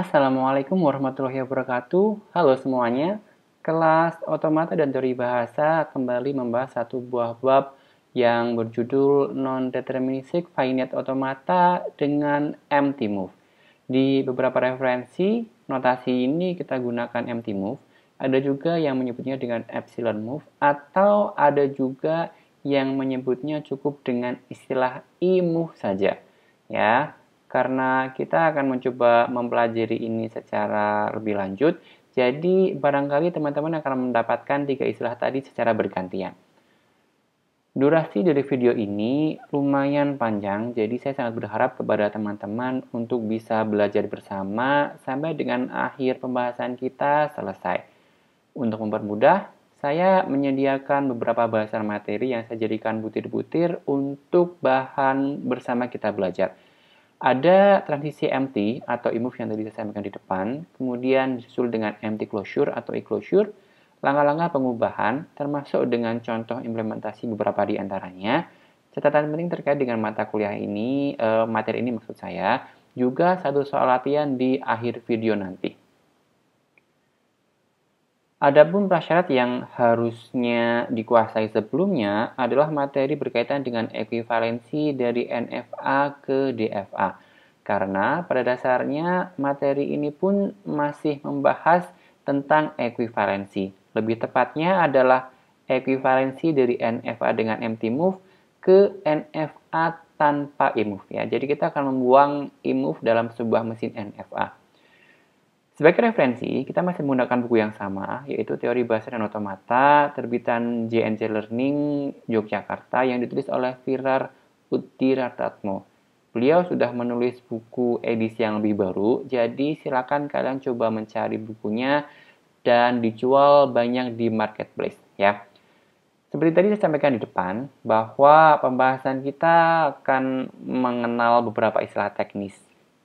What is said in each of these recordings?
Assalamualaikum warahmatullahi wabarakatuh. Halo semuanya. Kelas Otomata dan Teori Bahasa kembali membahas satu buah bab yang berjudul Non-Deterministic Finite Automata dengan Empty Move. Di beberapa referensi, notasi ini kita gunakan empty move. Ada juga yang menyebutnya dengan epsilon move atau ada juga yang menyebutnya cukup dengan istilah e-move saja. Ya, karena kita akan mencoba mempelajari ini secara lebih lanjut. Jadi, barangkali teman-teman akan mendapatkan tiga istilah tadi secara bergantian. Durasi dari video ini lumayan panjang, jadi saya sangat berharap kepada teman-teman untuk bisa belajar bersama sampai dengan akhir pembahasan kita selesai. Untuk mempermudah, saya menyediakan beberapa bahasan materi yang saya jadikan butir-butir untuk bahan bersama kita belajar. Ada transisi MT atau imuf yang tadi saya sampaikan di depan, kemudian disusul dengan MT closure atau e-closure, langkah-langkah pengubahan termasuk dengan contoh implementasi beberapa di antaranya. Catatan penting terkait dengan mata kuliah ini, eh, materi ini maksud saya, juga satu soal latihan di akhir video nanti. Adapun prasyarat yang harusnya dikuasai sebelumnya adalah materi berkaitan dengan ekuivalensi dari NFA ke DFA. Karena pada dasarnya materi ini pun masih membahas tentang ekuivalensi. Lebih tepatnya adalah ekuivalensi dari NFA dengan empty move ke NFA tanpa move. ya. Jadi kita akan membuang move dalam sebuah mesin NFA. Sebagai referensi, kita masih menggunakan buku yang sama, yaitu Teori Bahasa dan Otomata, terbitan JNC Learning Yogyakarta yang ditulis oleh Firar Utiratatmo. Beliau sudah menulis buku edisi yang lebih baru, jadi silakan kalian coba mencari bukunya dan dijual banyak di marketplace ya. Seperti tadi saya sampaikan di depan, bahwa pembahasan kita akan mengenal beberapa istilah teknis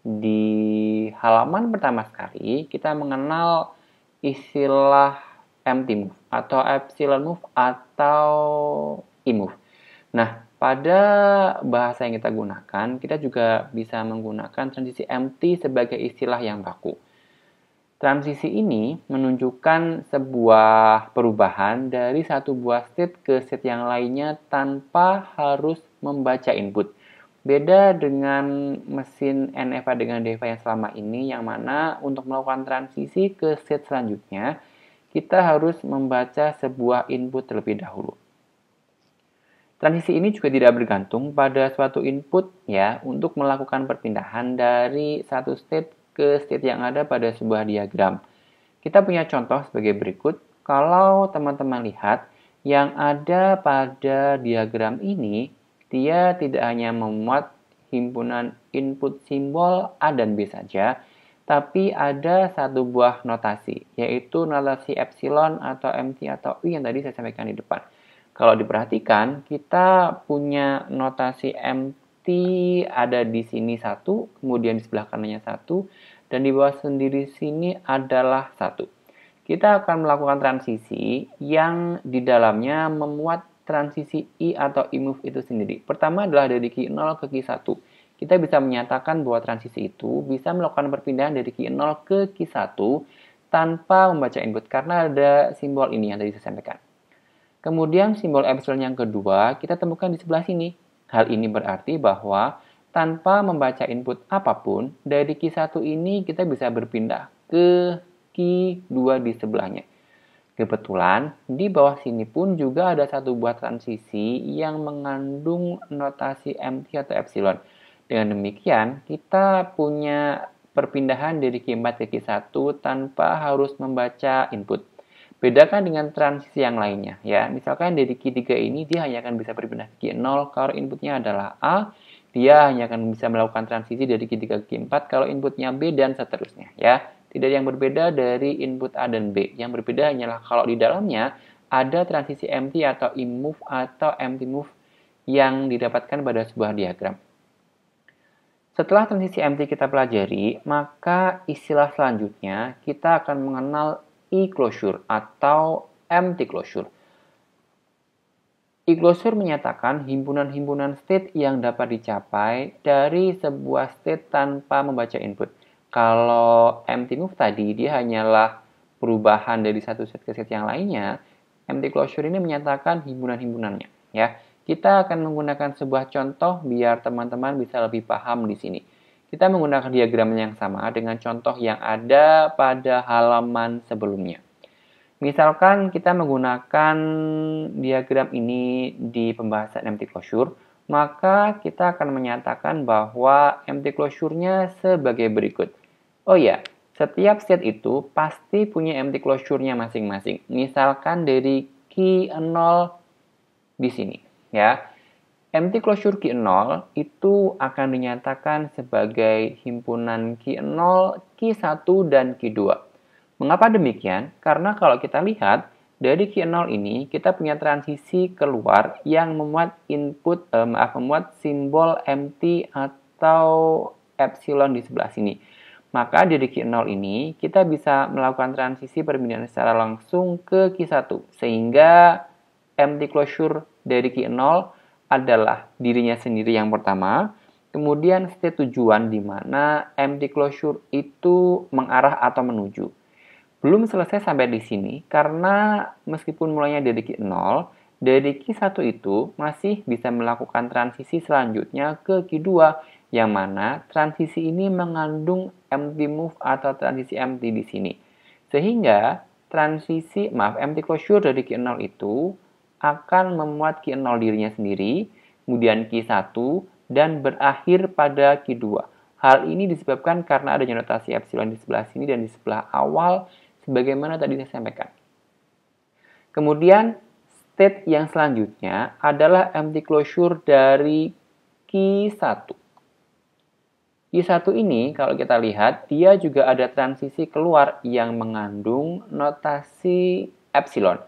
di halaman pertama sekali kita mengenal istilah empty move atau epsilon move atau imove. Nah, pada bahasa yang kita gunakan, kita juga bisa menggunakan transisi empty sebagai istilah yang baku. Transisi ini menunjukkan sebuah perubahan dari satu buah state ke state yang lainnya tanpa harus membaca input. Beda dengan mesin NFA e dengan DFA e yang selama ini, yang mana untuk melakukan transisi ke set selanjutnya, kita harus membaca sebuah input terlebih dahulu. Transisi ini juga tidak bergantung pada suatu input ya untuk melakukan perpindahan dari satu state ke state yang ada pada sebuah diagram. Kita punya contoh sebagai berikut. Kalau teman-teman lihat, yang ada pada diagram ini dia tidak hanya memuat himpunan input simbol A dan B saja, tapi ada satu buah notasi, yaitu notasi epsilon atau MT atau U yang tadi saya sampaikan di depan. Kalau diperhatikan, kita punya notasi MT ada di sini satu, kemudian di sebelah kanannya satu, dan di bawah sendiri sini adalah satu. Kita akan melakukan transisi yang di dalamnya memuat transisi I atau I-move itu sendiri. Pertama adalah dari Q0 ke Q1. Kita bisa menyatakan bahwa transisi itu bisa melakukan perpindahan dari Q0 ke Q1 tanpa membaca input karena ada simbol ini yang tadi saya sampaikan. Kemudian simbol epsilon yang kedua kita temukan di sebelah sini. Hal ini berarti bahwa tanpa membaca input apapun, dari Q1 ini kita bisa berpindah ke Q2 di sebelahnya. Kebetulan, di bawah sini pun juga ada satu buah transisi yang mengandung notasi MT atau epsilon. Dengan demikian, kita punya perpindahan dari Q4 ke Q1 tanpa harus membaca input. Bedakan dengan transisi yang lainnya ya. Misalkan dari Q3 ini dia hanya akan bisa berpindah ke Q0 kalau inputnya adalah A, dia hanya akan bisa melakukan transisi dari Q3 ke Q4 kalau inputnya B dan seterusnya ya tidak ada yang berbeda dari input A dan B. Yang berbeda hanyalah kalau di dalamnya ada transisi empty atau immove atau empty move yang didapatkan pada sebuah diagram. Setelah transisi empty kita pelajari, maka istilah selanjutnya kita akan mengenal e-closure atau empty closure. E-closure menyatakan himpunan-himpunan state yang dapat dicapai dari sebuah state tanpa membaca input. Kalau MT move tadi dia hanyalah perubahan dari satu set ke set yang lainnya, MT closure ini menyatakan himpunan-himpunannya ya. Kita akan menggunakan sebuah contoh biar teman-teman bisa lebih paham di sini. Kita menggunakan diagram yang sama dengan contoh yang ada pada halaman sebelumnya. Misalkan kita menggunakan diagram ini di pembahasan MT closure, maka kita akan menyatakan bahwa MT closure-nya sebagai berikut. Oh ya, setiap set itu pasti punya empty closure-nya masing-masing. Misalkan dari key 0 di sini, ya. Empty closure key 0 itu akan dinyatakan sebagai himpunan key 0, key 1, dan key 2. Mengapa demikian? Karena kalau kita lihat dari key 0 ini kita punya transisi keluar yang memuat input eh, maaf memuat simbol empty atau epsilon di sebelah sini. Maka di dikit 0 ini kita bisa melakukan transisi berbeda secara langsung ke Q1 sehingga empty closure dari Q0 adalah dirinya sendiri yang pertama, kemudian state tujuan di mana empty closure itu mengarah atau menuju. Belum selesai sampai di sini karena meskipun mulainya dari Q0, dari Q1 itu masih bisa melakukan transisi selanjutnya ke Q2 yang mana transisi ini mengandung MT move atau transisi empty di sini. Sehingga transisi, maaf, empty closure dari Q0 itu akan memuat Q0 dirinya sendiri, kemudian Q1, dan berakhir pada Q2. Hal ini disebabkan karena adanya notasi epsilon di sebelah sini dan di sebelah awal, sebagaimana tadi saya sampaikan. Kemudian, state yang selanjutnya adalah empty closure dari Q1. Di 1 ini, kalau kita lihat, dia juga ada transisi keluar yang mengandung notasi epsilon.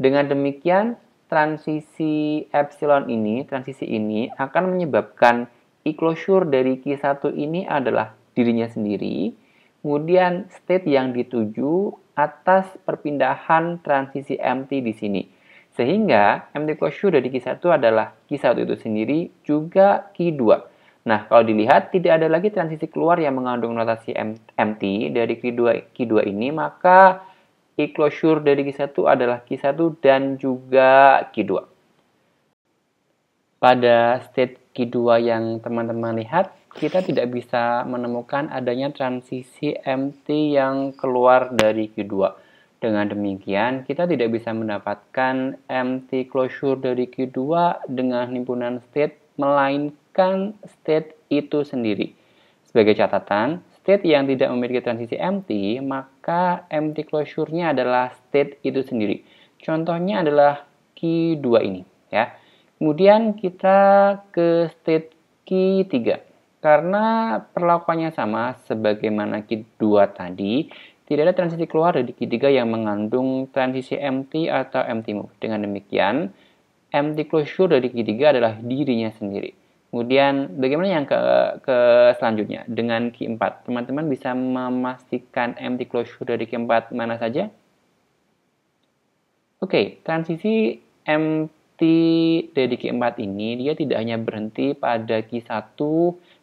Dengan demikian, transisi epsilon ini, transisi ini akan menyebabkan closure dari Q1 ini adalah dirinya sendiri, kemudian state yang dituju atas perpindahan transisi MT di sini. Sehingga MT closure dari Q1 adalah Q1 itu sendiri juga Q2. Nah, kalau dilihat tidak ada lagi transisi keluar yang mengandung notasi MT dari Q2, Q2 ini, maka e-closure dari Q1 adalah Q1 dan juga Q2. Pada state Q2 yang teman-teman lihat, kita tidak bisa menemukan adanya transisi MT yang keluar dari Q2. Dengan demikian, kita tidak bisa mendapatkan MT closure dari Q2 dengan himpunan state, melainkan merumuskan state itu sendiri. Sebagai catatan, state yang tidak memiliki transisi empty, maka empty closure-nya adalah state itu sendiri. Contohnya adalah key 2 ini, ya. Kemudian kita ke state key 3. Karena perlakuannya sama sebagaimana key 2 tadi, tidak ada transisi keluar dari key 3 yang mengandung transisi empty atau empty move. Dengan demikian, empty closure dari key 3 adalah dirinya sendiri. Kemudian bagaimana yang ke, ke selanjutnya dengan Q4? Teman-teman bisa memastikan empty closure dari Q4 mana saja? Oke, okay, transisi empty dari Q4 ini dia tidak hanya berhenti pada Q1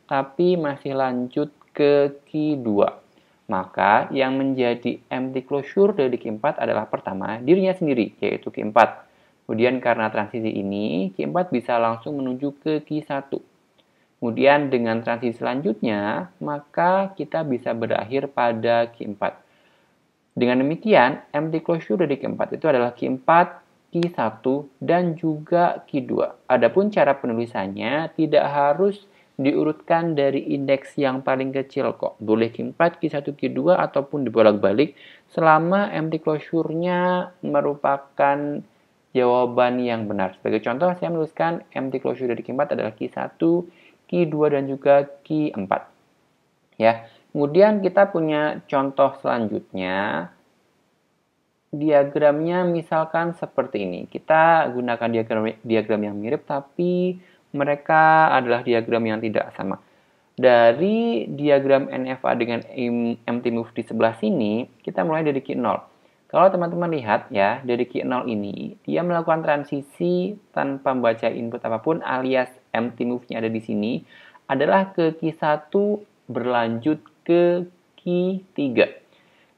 tapi masih lanjut ke Q2. Maka yang menjadi empty closure dari Q4 adalah pertama dirinya sendiri yaitu Q4. Kemudian karena transisi ini, Q4 bisa langsung menuju ke Q1. Kemudian dengan transisi selanjutnya, maka kita bisa berakhir pada Q4. Dengan demikian, empty closure dari Q4 itu adalah Q4, Q1, dan juga Q2. Adapun cara penulisannya tidak harus diurutkan dari indeks yang paling kecil kok. Boleh Q4, Q1, Q2 ataupun dibolak-balik selama empty closure-nya merupakan jawaban yang benar. Sebagai contoh, saya menuliskan empty closure dari Q4 adalah Q1, Q2, dan juga Q4. Ya. Kemudian kita punya contoh selanjutnya. Diagramnya misalkan seperti ini. Kita gunakan diagram, diagram yang mirip, tapi mereka adalah diagram yang tidak sama. Dari diagram NFA dengan MT move di sebelah sini, kita mulai dari Q0 kalau teman-teman lihat ya, dari Q0 ini, dia melakukan transisi tanpa membaca input apapun alias empty move-nya ada di sini, adalah ke Q1 berlanjut ke Q3.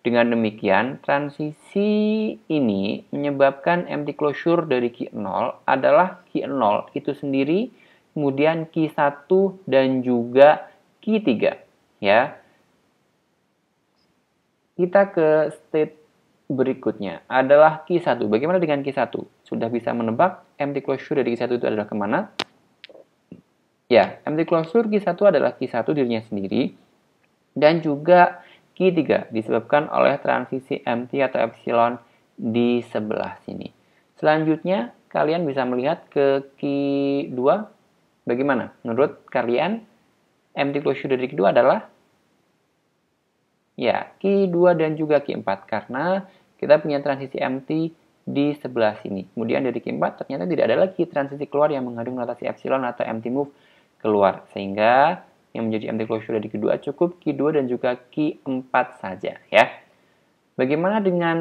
Dengan demikian, transisi ini menyebabkan empty closure dari Q0 adalah Q0 itu sendiri, kemudian Q1 dan juga Q3. Ya, kita ke state berikutnya adalah Q1. Bagaimana dengan Q1? Sudah bisa menebak empty closure dari Q1 itu adalah kemana? Ya, empty closure Q1 adalah Q1 dirinya sendiri dan juga Q3 disebabkan oleh transisi MT atau epsilon di sebelah sini. Selanjutnya, kalian bisa melihat ke Q2 bagaimana? Menurut kalian, empty closure dari Q2 adalah Ya, Q2 dan juga Q4 karena kita punya transisi MT di sebelah sini. Kemudian dari Q4 ternyata tidak ada lagi transisi keluar yang mengandung notasi epsilon atau MT move keluar. Sehingga yang menjadi MT closure dari Q2 cukup Q2 dan juga Q4 saja ya. Bagaimana dengan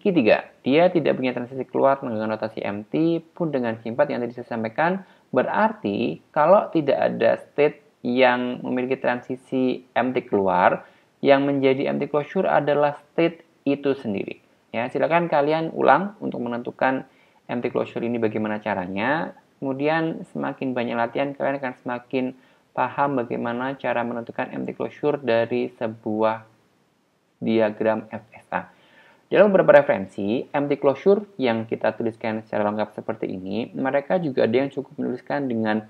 Q3? Dia tidak punya transisi keluar dengan notasi MT pun dengan Q4 yang tadi saya sampaikan berarti kalau tidak ada state yang memiliki transisi MT keluar yang menjadi empty closure adalah state itu sendiri. Ya, silakan kalian ulang untuk menentukan empty closure ini bagaimana caranya. Kemudian semakin banyak latihan kalian akan semakin paham bagaimana cara menentukan empty closure dari sebuah diagram FSA. Dalam beberapa referensi, empty closure yang kita tuliskan secara lengkap seperti ini, mereka juga ada yang cukup menuliskan dengan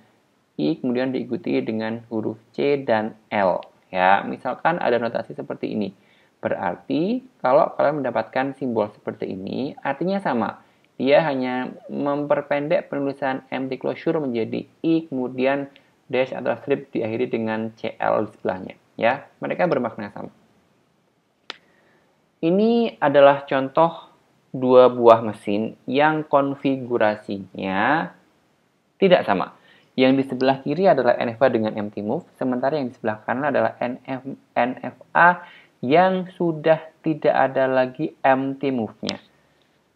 I, kemudian diikuti dengan huruf C dan L. Ya, misalkan ada notasi seperti ini. Berarti kalau kalian mendapatkan simbol seperti ini, artinya sama. Dia hanya memperpendek penulisan empty closure menjadi i kemudian dash atau strip diakhiri dengan cl di sebelahnya. Ya, mereka bermakna sama. Ini adalah contoh dua buah mesin yang konfigurasinya tidak sama yang di sebelah kiri adalah NFA dengan empty move, sementara yang di sebelah kanan adalah NF, NFA yang sudah tidak ada lagi empty move-nya.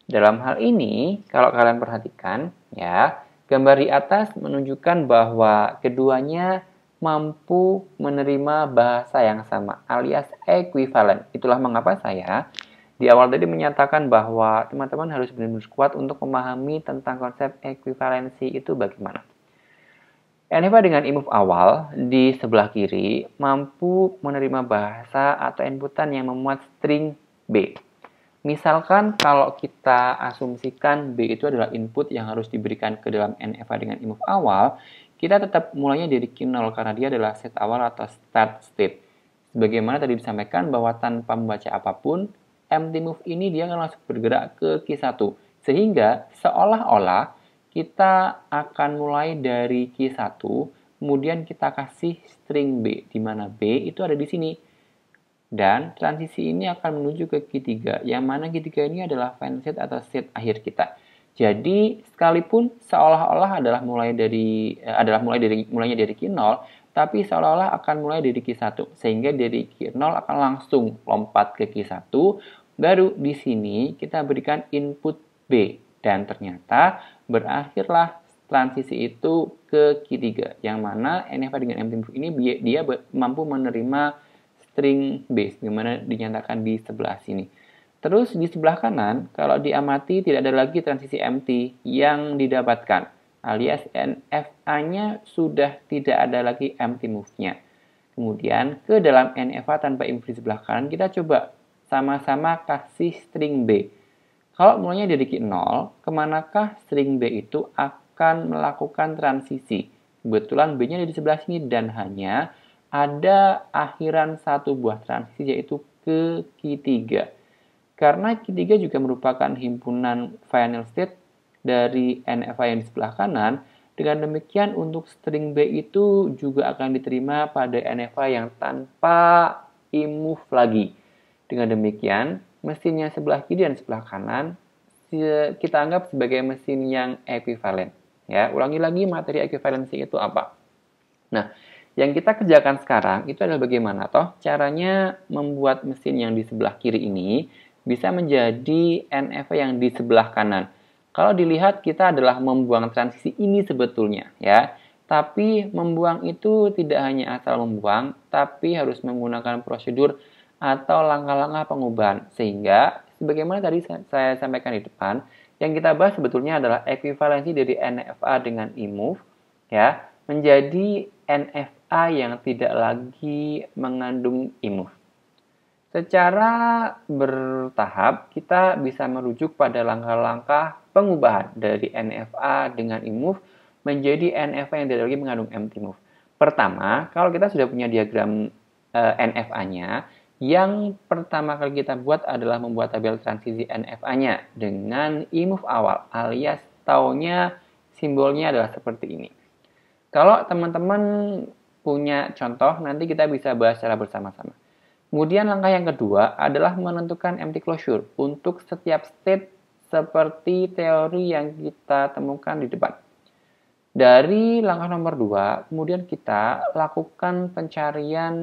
Dalam hal ini, kalau kalian perhatikan, ya, gambar di atas menunjukkan bahwa keduanya mampu menerima bahasa yang sama alias equivalent. Itulah mengapa saya di awal tadi menyatakan bahwa teman-teman harus benar-benar kuat untuk memahami tentang konsep ekuivalensi itu bagaimana. Eneva dengan imuf awal di sebelah kiri mampu menerima bahasa atau inputan yang memuat string B. Misalkan kalau kita asumsikan B itu adalah input yang harus diberikan ke dalam NFA dengan imuf awal, kita tetap mulainya dari Q0 karena dia adalah set awal atau start state. Sebagaimana tadi disampaikan bahwa tanpa membaca apapun, empty move ini dia akan langsung bergerak ke Q1. Sehingga seolah-olah kita akan mulai dari Q1, kemudian kita kasih string B, di mana B itu ada di sini. Dan transisi ini akan menuju ke Q3, yang mana Q3 ini adalah final state atau state akhir kita. Jadi sekalipun seolah-olah adalah mulai dari eh, adalah mulai dari mulainya dari Q0, tapi seolah-olah akan mulai dari Q1 sehingga dari Q0 akan langsung lompat ke Q1 baru di sini kita berikan input B dan ternyata berakhirlah transisi itu ke Q3 yang mana NFA dengan MT Move ini dia mampu menerima string base dimana dinyatakan di sebelah sini. Terus di sebelah kanan kalau diamati tidak ada lagi transisi MT yang didapatkan alias NFA-nya sudah tidak ada lagi MT move-nya. Kemudian ke dalam NFA tanpa improve di sebelah kanan kita coba sama-sama kasih string B kalau mulanya dari 0, kemanakah string B itu akan melakukan transisi? Kebetulan B-nya ada di sebelah sini dan hanya ada akhiran satu buah transisi yaitu ke Q3. Karena Q3 juga merupakan himpunan final state dari NFA yang di sebelah kanan, dengan demikian untuk string B itu juga akan diterima pada NFA yang tanpa imuf lagi. Dengan demikian, mesinnya sebelah kiri dan sebelah kanan kita anggap sebagai mesin yang ekuivalen. Ya, ulangi lagi materi ekuivalensi itu apa. Nah, yang kita kerjakan sekarang itu adalah bagaimana toh caranya membuat mesin yang di sebelah kiri ini bisa menjadi NF yang di sebelah kanan. Kalau dilihat kita adalah membuang transisi ini sebetulnya ya. Tapi membuang itu tidak hanya asal membuang, tapi harus menggunakan prosedur atau langkah-langkah pengubahan. Sehingga, sebagaimana tadi saya sampaikan di depan, yang kita bahas sebetulnya adalah ekuivalensi dari NFA dengan IMOVE ya, menjadi NFA yang tidak lagi mengandung IMOVE. Secara bertahap, kita bisa merujuk pada langkah-langkah pengubahan dari NFA dengan IMOVE menjadi NFA yang tidak lagi mengandung MT-MOVE. Pertama, kalau kita sudah punya diagram e, eh, NFA-nya, yang pertama kali kita buat adalah membuat tabel transisi NFA-nya dengan imove awal alias taunya simbolnya adalah seperti ini. Kalau teman-teman punya contoh, nanti kita bisa bahas secara bersama-sama. Kemudian langkah yang kedua adalah menentukan empty closure untuk setiap state seperti teori yang kita temukan di depan. Dari langkah nomor dua kemudian kita lakukan pencarian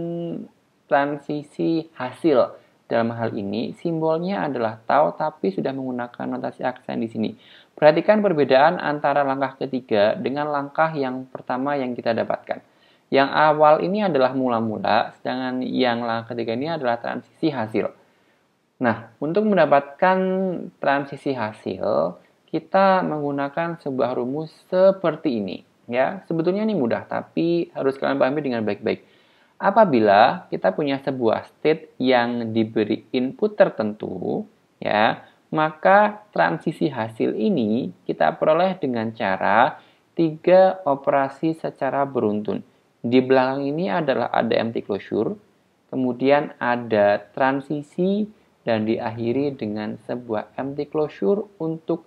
transisi hasil. Dalam hal ini, simbolnya adalah tau tapi sudah menggunakan notasi aksen di sini. Perhatikan perbedaan antara langkah ketiga dengan langkah yang pertama yang kita dapatkan. Yang awal ini adalah mula-mula, sedangkan yang langkah ketiga ini adalah transisi hasil. Nah, untuk mendapatkan transisi hasil, kita menggunakan sebuah rumus seperti ini. Ya, sebetulnya ini mudah, tapi harus kalian pahami dengan baik-baik Apabila kita punya sebuah state yang diberi input tertentu, ya, maka transisi hasil ini kita peroleh dengan cara tiga operasi secara beruntun. Di belakang ini adalah ada empty closure, kemudian ada transisi dan diakhiri dengan sebuah empty closure untuk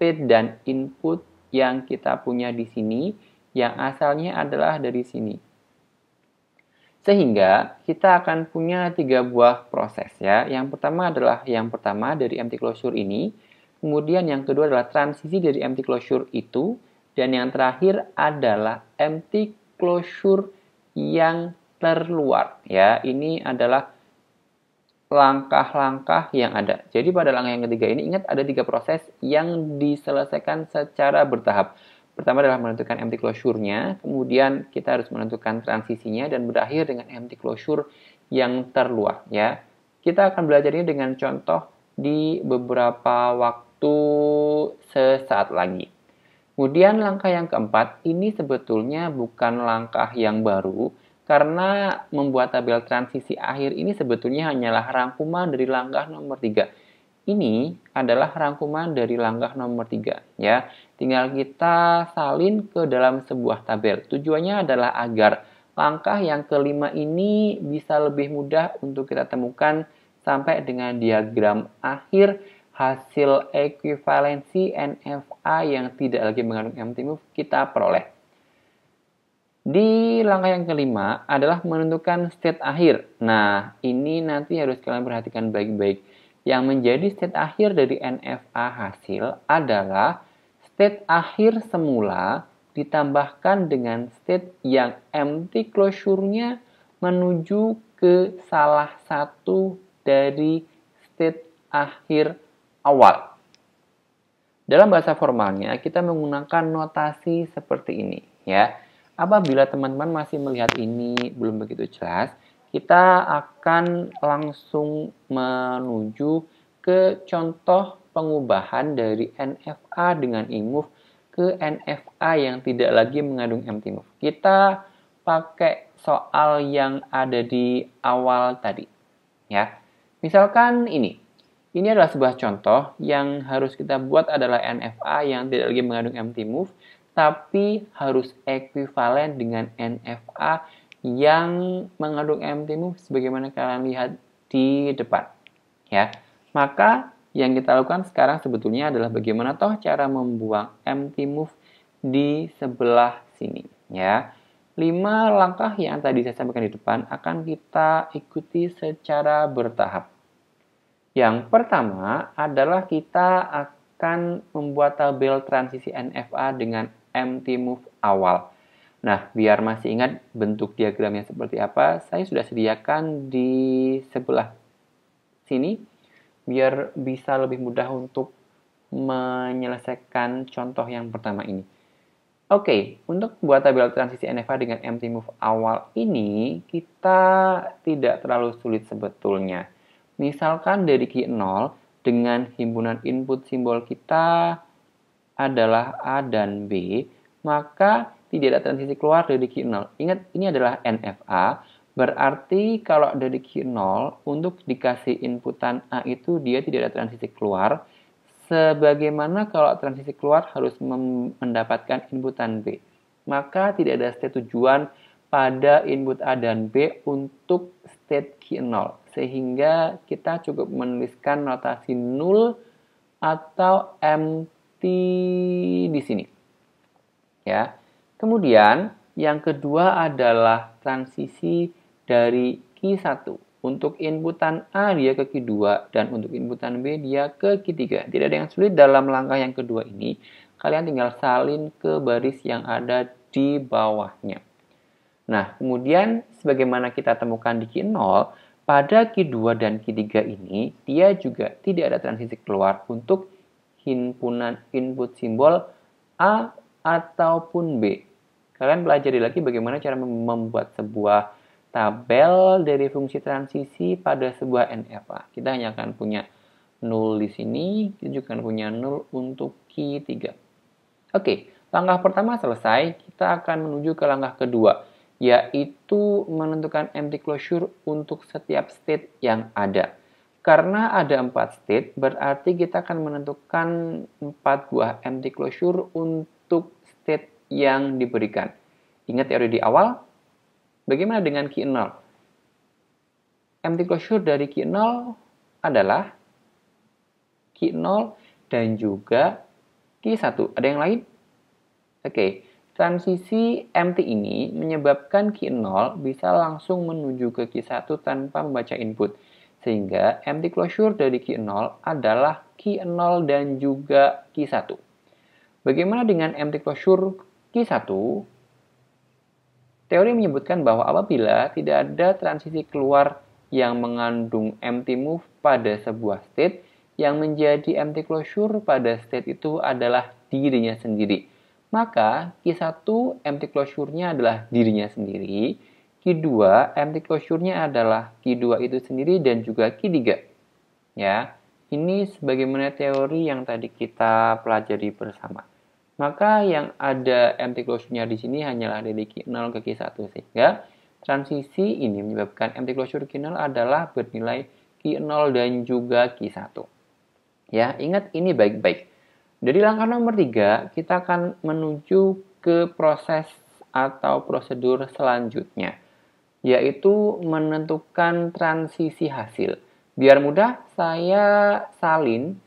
state dan input yang kita punya di sini yang asalnya adalah dari sini. Sehingga kita akan punya tiga buah proses ya. Yang pertama adalah yang pertama dari empty closure ini, kemudian yang kedua adalah transisi dari empty closure itu, dan yang terakhir adalah empty closure yang terluar ya. Ini adalah langkah-langkah yang ada. Jadi pada langkah yang ketiga ini ingat ada tiga proses yang diselesaikan secara bertahap. Pertama adalah menentukan empty closure-nya, kemudian kita harus menentukan transisinya dan berakhir dengan empty closure yang terluar ya. Kita akan belajar ini dengan contoh di beberapa waktu sesaat lagi. Kemudian langkah yang keempat, ini sebetulnya bukan langkah yang baru karena membuat tabel transisi akhir ini sebetulnya hanyalah rangkuman dari langkah nomor tiga ini adalah rangkuman dari langkah nomor 3 ya. Tinggal kita salin ke dalam sebuah tabel. Tujuannya adalah agar langkah yang kelima ini bisa lebih mudah untuk kita temukan sampai dengan diagram akhir hasil ekuivalensi NFA yang tidak lagi mengandung empty move kita peroleh. Di langkah yang kelima adalah menentukan state akhir. Nah, ini nanti harus kalian perhatikan baik-baik yang menjadi state akhir dari NFA hasil adalah state akhir semula ditambahkan dengan state yang empty closure-nya menuju ke salah satu dari state akhir awal. Dalam bahasa formalnya, kita menggunakan notasi seperti ini, ya. Apabila teman-teman masih melihat ini belum begitu jelas, kita akan langsung menuju ke contoh pengubahan dari NFA dengan imuf ke NFA yang tidak lagi mengandung MTMUF. Kita pakai soal yang ada di awal tadi. ya. Misalkan ini. Ini adalah sebuah contoh yang harus kita buat adalah NFA yang tidak lagi mengandung MTMUF, tapi harus ekuivalen dengan NFA yang mengandung MT mu sebagaimana kalian lihat di depan. Ya, maka yang kita lakukan sekarang sebetulnya adalah bagaimana toh cara membuang empty move di sebelah sini. Ya, lima langkah yang tadi saya sampaikan di depan akan kita ikuti secara bertahap. Yang pertama adalah kita akan membuat tabel transisi NFA dengan empty move awal. Nah, biar masih ingat bentuk diagramnya seperti apa, saya sudah sediakan di sebelah sini biar bisa lebih mudah untuk menyelesaikan contoh yang pertama ini. Oke, okay, untuk buat tabel transisi NFA dengan empty move awal ini, kita tidak terlalu sulit sebetulnya. Misalkan dari key 0 dengan himpunan input simbol kita adalah A dan B, maka tidak ada transisi keluar dari Q0. Ingat, ini adalah NFA, berarti kalau dari Q0 untuk dikasih inputan A itu dia tidak ada transisi keluar, sebagaimana kalau transisi keluar harus mendapatkan inputan B. Maka tidak ada state tujuan pada input A dan B untuk state Q0 sehingga kita cukup menuliskan notasi 0 atau empty di sini. Ya. Kemudian yang kedua adalah transisi dari Q1. Untuk inputan A dia ke Q2 dan untuk inputan B dia ke Q3. Tidak ada yang sulit dalam langkah yang kedua ini. Kalian tinggal salin ke baris yang ada di bawahnya. Nah, kemudian sebagaimana kita temukan di Q0, pada Q2 dan Q3 ini, dia juga tidak ada transisi keluar untuk himpunan input simbol A ataupun B. Kalian pelajari lagi bagaimana cara membuat sebuah tabel dari fungsi transisi pada sebuah NFA. Kita hanya akan punya 0 di sini, kita juga akan punya 0 untuk q 3. Oke, langkah pertama selesai, kita akan menuju ke langkah kedua, yaitu menentukan empty closure untuk setiap state yang ada. Karena ada empat state, berarti kita akan menentukan empat buah empty closure untuk yang diberikan. Ingat teori ya, di awal, bagaimana dengan Q0? Empty closure dari Q0 adalah Q0 dan juga Q1. Ada yang lain? Oke, okay. transisi MT ini menyebabkan Q0 bisa langsung menuju ke Q1 tanpa membaca input. Sehingga MT closure dari Q0 adalah Q0 dan juga Q1. Bagaimana dengan empty closure Q1, teori menyebutkan bahwa apabila tidak ada transisi keluar yang mengandung empty move pada sebuah state, yang menjadi empty closure pada state itu adalah dirinya sendiri. Maka Q1 empty closure-nya adalah dirinya sendiri, Q2 empty closure-nya adalah Q2 itu sendiri dan juga Q3. Ya, ini sebagaimana teori yang tadi kita pelajari bersama maka yang ada empty closure-nya di sini hanyalah dari Q0 ke Q1 sehingga transisi ini menyebabkan empty closure Q0 adalah bernilai Q0 dan juga Q1. Ya, ingat ini baik-baik. Dari langkah nomor 3, kita akan menuju ke proses atau prosedur selanjutnya, yaitu menentukan transisi hasil. Biar mudah, saya salin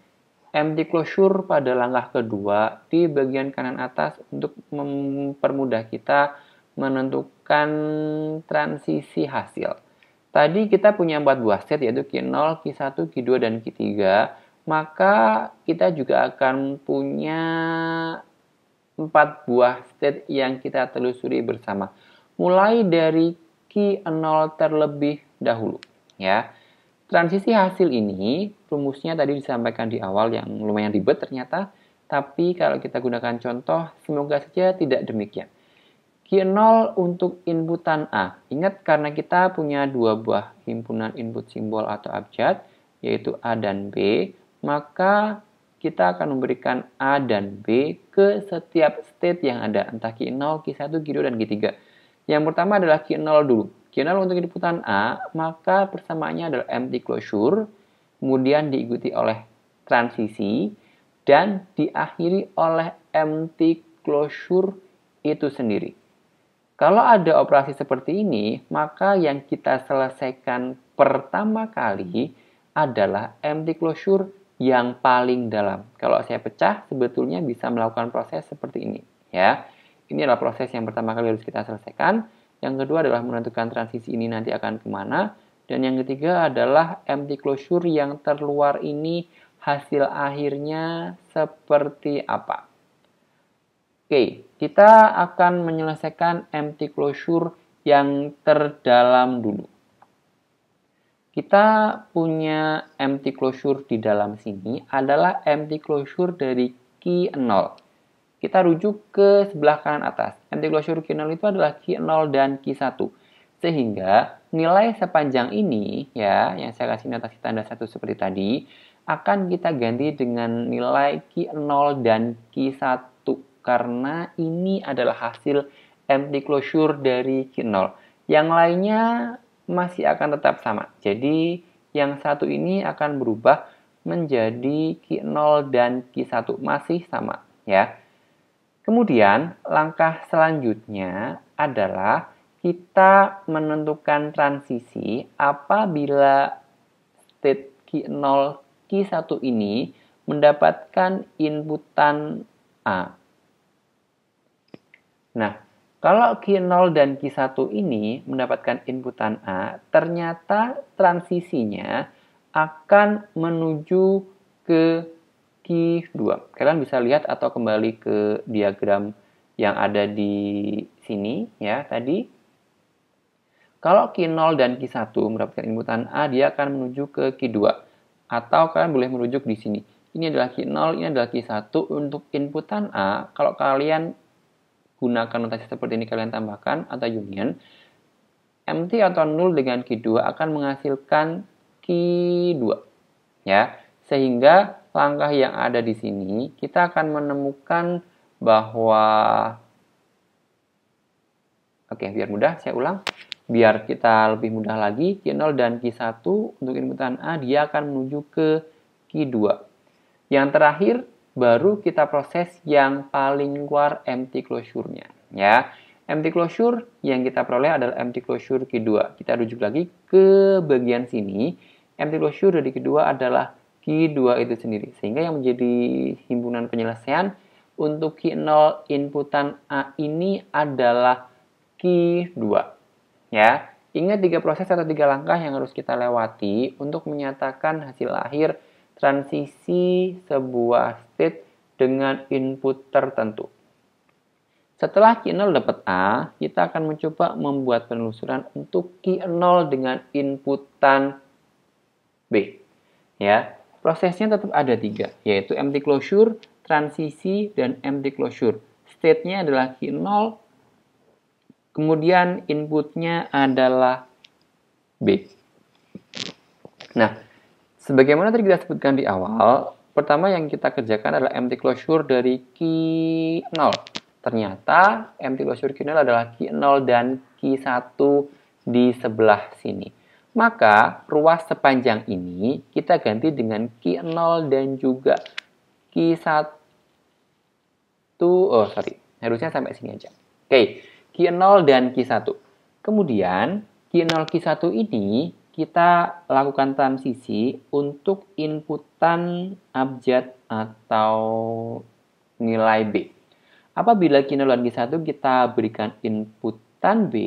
empty closure pada langkah kedua di bagian kanan atas untuk mempermudah kita menentukan transisi hasil. Tadi kita punya empat buah set yaitu Q0, Q1, Q2, dan Q3. Maka kita juga akan punya empat buah set yang kita telusuri bersama. Mulai dari Q0 terlebih dahulu. ya. Transisi hasil ini rumusnya tadi disampaikan di awal yang lumayan ribet ternyata, tapi kalau kita gunakan contoh, semoga saja tidak demikian. Q0 untuk inputan A. Ingat karena kita punya dua buah himpunan input simbol atau abjad, yaitu A dan B, maka kita akan memberikan A dan B ke setiap state yang ada, entah Q0, Q1, Q2, dan Q3. Yang pertama adalah Q0 dulu. Q0 untuk inputan A, maka persamaannya adalah empty closure, kemudian diikuti oleh transisi, dan diakhiri oleh empty closure itu sendiri. Kalau ada operasi seperti ini, maka yang kita selesaikan pertama kali adalah empty closure yang paling dalam. Kalau saya pecah, sebetulnya bisa melakukan proses seperti ini. ya. Ini adalah proses yang pertama kali harus kita selesaikan. Yang kedua adalah menentukan transisi ini nanti akan kemana dan yang ketiga adalah empty closure yang terluar ini hasil akhirnya seperti apa. Oke, kita akan menyelesaikan empty closure yang terdalam dulu. Kita punya empty closure di dalam sini adalah empty closure dari key 0. Kita rujuk ke sebelah kanan atas. Empty closure key 0 itu adalah key 0 dan key 1. Sehingga nilai sepanjang ini ya yang saya kasih notasi tanda satu seperti tadi akan kita ganti dengan nilai Q0 dan Q1 karena ini adalah hasil empty closure dari Q0. Yang lainnya masih akan tetap sama. Jadi yang satu ini akan berubah menjadi Q0 dan Q1 masih sama ya. Kemudian langkah selanjutnya adalah kita menentukan transisi apabila state Q0, Q1 ini mendapatkan inputan A. Nah, kalau Q0 dan Q1 ini mendapatkan inputan A, ternyata transisinya akan menuju ke Q2. Kalian bisa lihat atau kembali ke diagram yang ada di sini ya tadi kalau Q0 dan Q1 mendapatkan inputan A, dia akan menuju ke Q2. Atau kalian boleh merujuk di sini. Ini adalah Q0, ini adalah Q1. Untuk inputan A, kalau kalian gunakan notasi seperti ini, kalian tambahkan atau union, MT atau 0 dengan Q2 akan menghasilkan Q2. Ya, sehingga langkah yang ada di sini, kita akan menemukan bahwa... Oke, biar mudah, saya ulang biar kita lebih mudah lagi, Q0 dan Q1 untuk inputan A dia akan menuju ke Q2. Yang terakhir, baru kita proses yang paling keluar empty closure-nya. Ya. Empty closure yang kita peroleh adalah empty closure Q2. Kita rujuk lagi ke bagian sini. Empty closure dari k2 adalah Q2 itu sendiri. Sehingga yang menjadi himpunan penyelesaian untuk Q0 inputan A ini adalah Q2. Ya, ingat tiga proses atau tiga langkah yang harus kita lewati untuk menyatakan hasil akhir transisi sebuah state dengan input tertentu. Setelah Q0 dapat A, kita akan mencoba membuat penelusuran untuk Q0 dengan inputan B. Ya, prosesnya tetap ada tiga, yaitu empty closure, transisi, dan empty closure. State-nya adalah Q0, Kemudian inputnya adalah B. Nah, sebagaimana tadi kita sebutkan di awal, pertama yang kita kerjakan adalah empty closure dari key 0. Ternyata empty closure key 0 adalah key 0 dan key 1 di sebelah sini. Maka ruas sepanjang ini kita ganti dengan key 0 dan juga key 1. Oh, sorry. Harusnya sampai sini aja. Oke. Okay. Q0 dan Q1. Kemudian Q0 Q1 ini kita lakukan transisi untuk inputan abjad atau nilai B. Apabila Q0 dan Q1 kita berikan inputan B,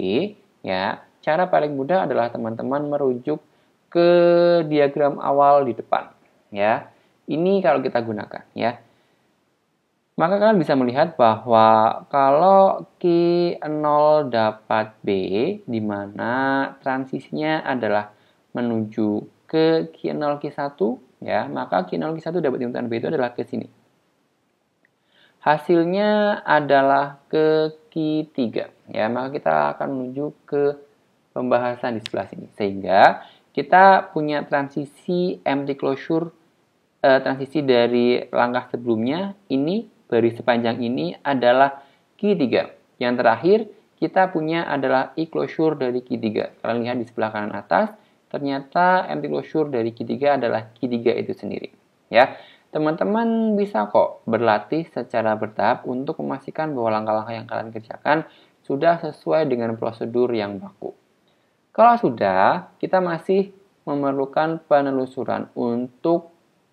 ya, cara paling mudah adalah teman-teman merujuk ke diagram awal di depan, ya. Ini kalau kita gunakan, ya maka kalian bisa melihat bahwa kalau Q0 dapat B, di mana transisinya adalah menuju ke Q0, Q1, ya, maka Q0, Q1 dapat timutan B itu adalah ke sini. Hasilnya adalah ke Q3, ya, maka kita akan menuju ke pembahasan di sebelah sini. Sehingga kita punya transisi empty closure, eh, transisi dari langkah sebelumnya, ini dari sepanjang ini adalah Q3. Yang terakhir, kita punya adalah E closure dari Q3. Kalian lihat di sebelah kanan atas, ternyata empty closure dari Q3 adalah Q3 itu sendiri. Ya, teman-teman bisa kok berlatih secara bertahap untuk memastikan bahwa langkah-langkah yang kalian kerjakan sudah sesuai dengan prosedur yang baku. Kalau sudah, kita masih memerlukan penelusuran untuk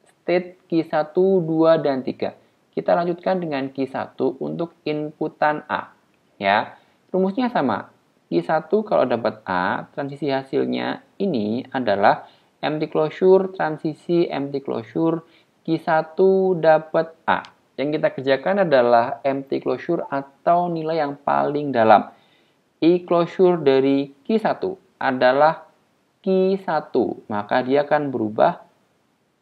state Q1, 2, dan 3. Kita lanjutkan dengan Q1 untuk inputan A. Ya, rumusnya sama. Q1 kalau dapat A, transisi hasilnya ini adalah empty closure, transisi empty closure, Q1 dapat A. Yang kita kerjakan adalah empty closure atau nilai yang paling dalam. E closure dari Q1 adalah Q1, maka dia akan berubah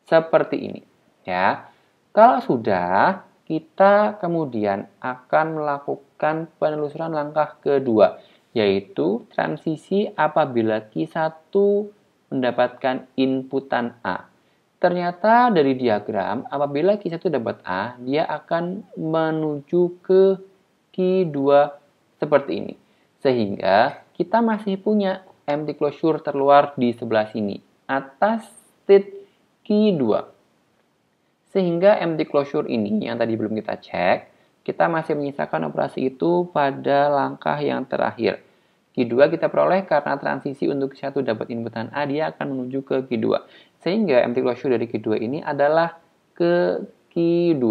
seperti ini. Ya, kalau sudah, kita kemudian akan melakukan penelusuran langkah kedua, yaitu transisi apabila Q1 mendapatkan inputan A. Ternyata dari diagram, apabila Q1 dapat A, dia akan menuju ke Q2 seperti ini. Sehingga kita masih punya empty closure terluar di sebelah sini, atas state Q2. Sehingga empty closure ini yang tadi belum kita cek, kita masih menyisakan operasi itu pada langkah yang terakhir. Q2 kita peroleh karena transisi untuk Q1 dapat inputan A, dia akan menuju ke Q2. Sehingga MT closure dari Q2 ini adalah ke Q2.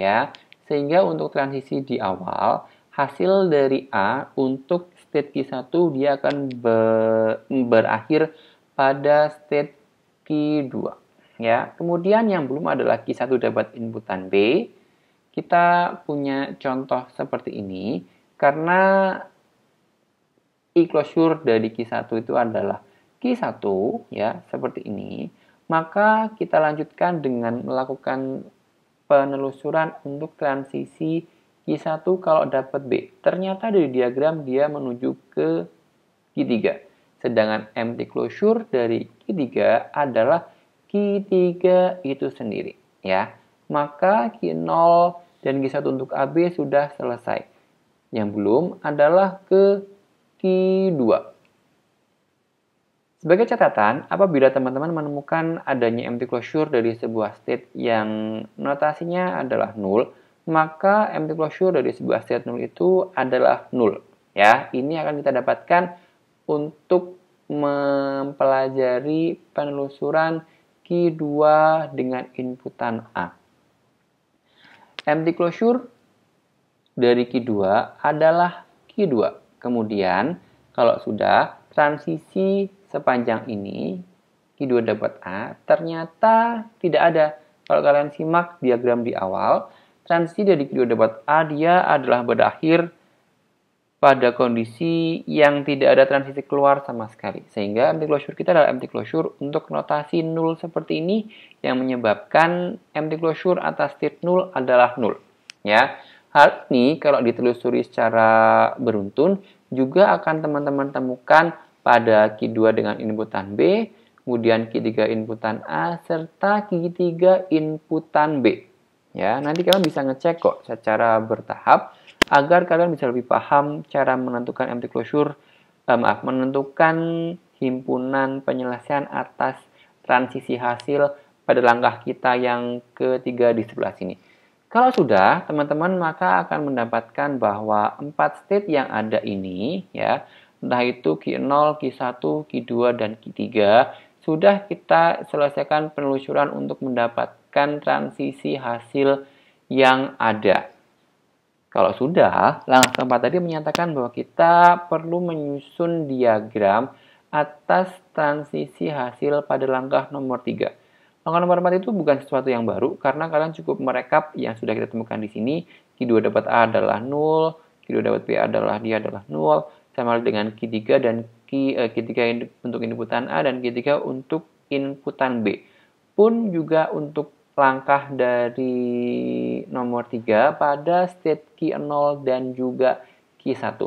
ya. Sehingga untuk transisi di awal, hasil dari A untuk state Q1 dia akan ber berakhir pada state Q2 ya. Kemudian yang belum adalah q satu dapat inputan B. Kita punya contoh seperti ini karena e-closure dari Q1 itu adalah Q1 ya seperti ini. Maka kita lanjutkan dengan melakukan penelusuran untuk transisi Q1 kalau dapat B. Ternyata dari diagram dia menuju ke Q3. Sedangkan empty closure dari Q3 adalah 3 itu sendiri ya. Maka Q0 dan Q1 untuk AB sudah selesai. Yang belum adalah ke Q2. Sebagai catatan, apabila teman-teman menemukan adanya empty closure dari sebuah state yang notasinya adalah 0, maka empty closure dari sebuah state 0 itu adalah 0. Ya, ini akan kita dapatkan untuk mempelajari penelusuran Q2 dengan inputan A. Empty closure dari Q2 adalah Q2. Kemudian, kalau sudah transisi sepanjang ini, Q2 dapat A, ternyata tidak ada. Kalau kalian simak diagram di awal, transisi dari Q2 dapat A, dia adalah berakhir pada kondisi yang tidak ada transisi keluar sama sekali. Sehingga empty closure kita adalah empty closure untuk notasi nul seperti ini yang menyebabkan empty closure atas state nul adalah nul. Ya, hal ini kalau ditelusuri secara beruntun juga akan teman-teman temukan pada Q2 dengan inputan B, kemudian Q3 inputan A, serta Q3 inputan B. Ya, nanti kalian bisa ngecek kok secara bertahap agar kalian bisa lebih paham cara menentukan empty closure, eh, maaf, menentukan himpunan penyelesaian atas transisi hasil pada langkah kita yang ketiga di sebelah sini. Kalau sudah, teman-teman maka akan mendapatkan bahwa empat state yang ada ini, ya, entah itu Q0, Q1, Q2, dan Q3, sudah kita selesaikan penelusuran untuk mendapatkan transisi hasil yang ada. Kalau sudah, langkah keempat tadi menyatakan bahwa kita perlu menyusun diagram atas transisi hasil pada langkah nomor 3. Langkah nomor 4 itu bukan sesuatu yang baru karena kalian cukup merekap yang sudah kita temukan di sini. Q2 dapat A adalah 0, Q2 dapat B adalah dia adalah 0, sama dengan Q3 dan Q, eh, Q3 untuk inputan A dan Q3 untuk inputan B. Pun juga untuk langkah dari nomor 3 pada state key 0 dan juga key 1.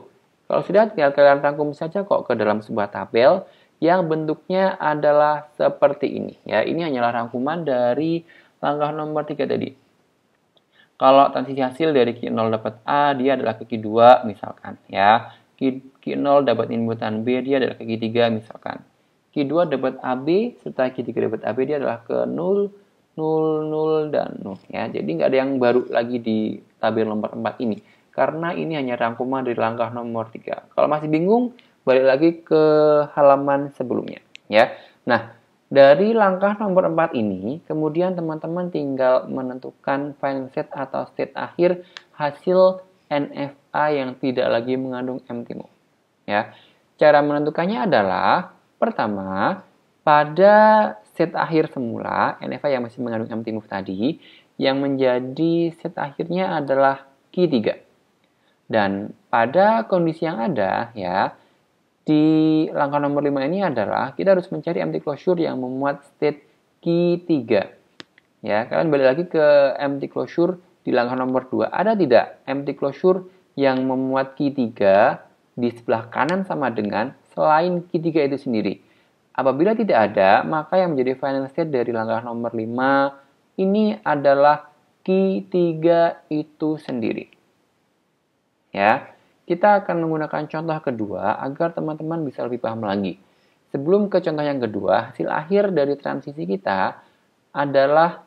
Kalau sudah, tinggal kalian rangkum saja kok ke dalam sebuah tabel yang bentuknya adalah seperti ini. Ya, ini hanyalah rangkuman dari langkah nomor 3 tadi. Kalau transisi hasil dari key 0 dapat A, dia adalah ke key 2 misalkan. Ya, key, key 0 dapat inputan B, dia adalah ke key 3 misalkan. Key 2 dapat AB, serta key 3 dapat AB, dia adalah ke 0 0, 0, dan 0. Ya, jadi nggak ada yang baru lagi di tabel nomor 4 ini. Karena ini hanya rangkuman dari langkah nomor 3. Kalau masih bingung, balik lagi ke halaman sebelumnya. ya. Nah, dari langkah nomor 4 ini, kemudian teman-teman tinggal menentukan final set atau set akhir hasil NFA yang tidak lagi mengandung MTMO. Ya. Cara menentukannya adalah, pertama, pada set akhir semula, NFA yang masih mengandung MT move tadi, yang menjadi set akhirnya adalah Q3. Dan pada kondisi yang ada, ya, di langkah nomor 5 ini adalah kita harus mencari empty closure yang memuat state Q3. Ya, kalian balik lagi ke empty closure di langkah nomor 2. Ada tidak empty closure yang memuat Q3 di sebelah kanan sama dengan selain Q3 itu sendiri? Apabila tidak ada, maka yang menjadi final state dari langkah nomor 5 ini adalah Q3 itu sendiri. Ya, kita akan menggunakan contoh kedua agar teman-teman bisa lebih paham lagi. Sebelum ke contoh yang kedua, hasil akhir dari transisi kita adalah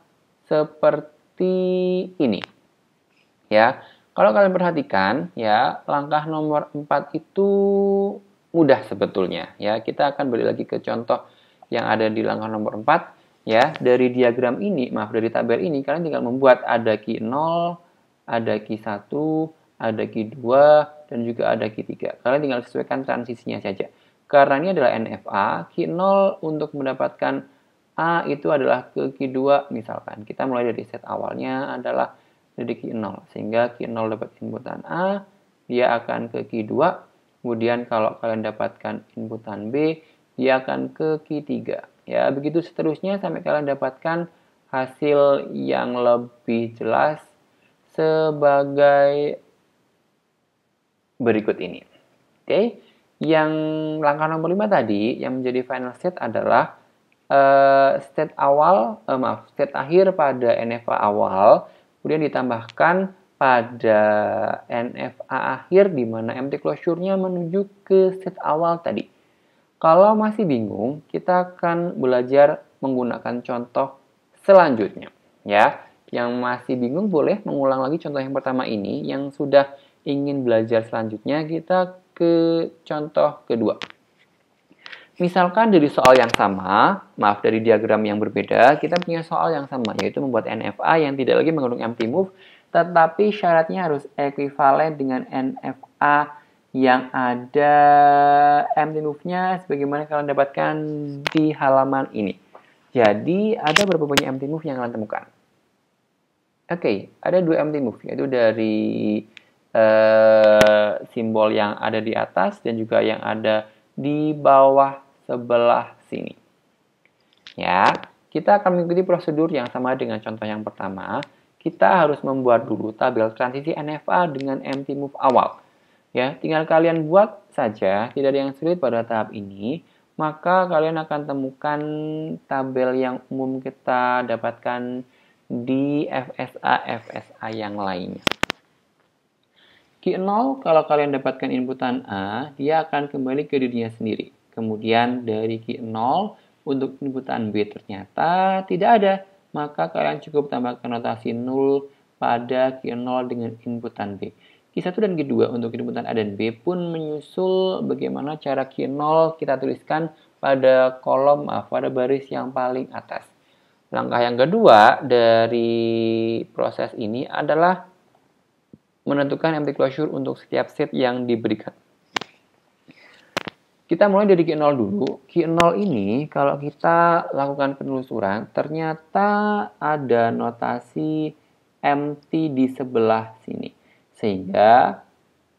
seperti ini. Ya, kalau kalian perhatikan ya, langkah nomor 4 itu mudah sebetulnya ya. Kita akan balik lagi ke contoh yang ada di langkah nomor 4 ya. Dari diagram ini, maaf dari tabel ini kalian tinggal membuat ada Q0, ada Q1, ada Q2 dan juga ada Q3. Kalian tinggal sesuaikan transisinya saja. Karena ini adalah NFA, Q0 untuk mendapatkan A itu adalah ke Q2 misalkan. Kita mulai dari set awalnya adalah dari Q0 sehingga Q0 dapat inputan A, dia akan ke Q2 Kemudian kalau kalian dapatkan inputan B, dia akan ke Q3. Ya, begitu seterusnya sampai kalian dapatkan hasil yang lebih jelas sebagai berikut ini. Oke, okay? yang langkah nomor 5 tadi yang menjadi final state adalah uh, state awal, uh, maaf, state akhir pada NFA awal, kemudian ditambahkan pada NFA akhir di mana MT closure-nya menuju ke set awal tadi. Kalau masih bingung, kita akan belajar menggunakan contoh selanjutnya ya. Yang masih bingung boleh mengulang lagi contoh yang pertama ini, yang sudah ingin belajar selanjutnya kita ke contoh kedua. Misalkan dari soal yang sama, maaf dari diagram yang berbeda, kita punya soal yang sama, yaitu membuat NFA yang tidak lagi mengandung empty move tetapi syaratnya harus ekuivalen dengan NFA yang ada empty move-nya sebagaimana kalian dapatkan di halaman ini. Jadi, ada berapa banyak empty move yang kalian temukan? Oke, okay, ada dua empty move, yaitu dari uh, simbol yang ada di atas dan juga yang ada di bawah sebelah sini. Ya, kita akan mengikuti prosedur yang sama dengan contoh yang pertama, kita harus membuat dulu tabel transisi NFA dengan MT move awal. Ya, tinggal kalian buat saja, tidak ada yang sulit pada tahap ini, maka kalian akan temukan tabel yang umum kita dapatkan di FSA-FSA yang lainnya. Q0, kalau kalian dapatkan inputan A, dia akan kembali ke dirinya sendiri. Kemudian dari Q0 untuk inputan B ternyata tidak ada maka kalian cukup tambahkan notasi 0 pada Q0 dengan inputan B. Q1 dan Q2 untuk inputan A dan B pun menyusul bagaimana cara Q0 kita tuliskan pada kolom, maaf, pada baris yang paling atas. Langkah yang kedua dari proses ini adalah menentukan empty closure untuk setiap set yang diberikan. Kita mulai dari Q0 dulu. Q0 ini kalau kita lakukan penelusuran, ternyata ada notasi empty di sebelah sini. Sehingga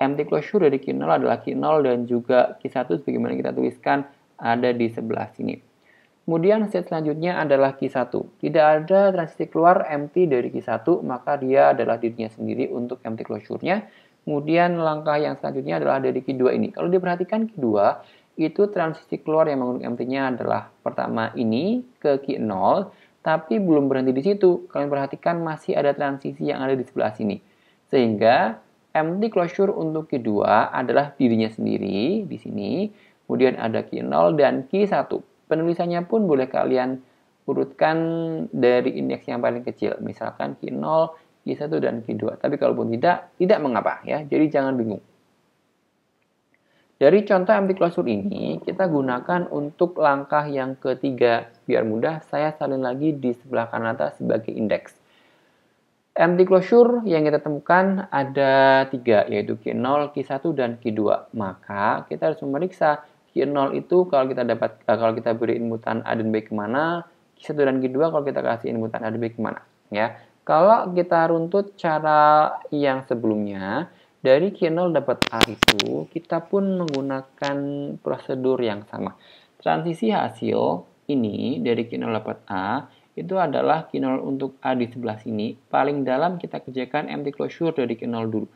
empty closure dari Q0 adalah Q0 dan juga Q1 sebagaimana kita tuliskan ada di sebelah sini. Kemudian set selanjutnya adalah Q1. Tidak ada transisi keluar empty dari Q1, maka dia adalah dirinya sendiri untuk empty closure-nya. Kemudian langkah yang selanjutnya adalah dari Q2 ini. Kalau diperhatikan Q2, itu transisi keluar yang mengandung MT-nya adalah pertama ini ke Q0, tapi belum berhenti di situ. Kalian perhatikan masih ada transisi yang ada di sebelah sini. Sehingga MT closure untuk Q2 adalah dirinya sendiri di sini, kemudian ada Q0 dan Q1. Penulisannya pun boleh kalian urutkan dari indeks yang paling kecil, misalkan Q0, Q1, dan Q2. Tapi kalaupun tidak, tidak mengapa ya. Jadi jangan bingung. Dari contoh empty closure ini, kita gunakan untuk langkah yang ketiga. Biar mudah, saya salin lagi di sebelah kanan atas sebagai indeks. Empty closure yang kita temukan ada tiga, yaitu Q0, Q1, dan Q2. Maka kita harus memeriksa Q0 itu kalau kita dapat eh, kalau kita beri inputan A dan B kemana, Q1 dan Q2 kalau kita kasih inputan A dan B kemana. Ya, kalau kita runtut cara yang sebelumnya, dari Q0 dapat A itu, kita pun menggunakan prosedur yang sama. Transisi hasil ini dari Q0 dapat A, itu adalah Q0 untuk A di sebelah sini. Paling dalam kita kerjakan empty closure dari Q0 dulu.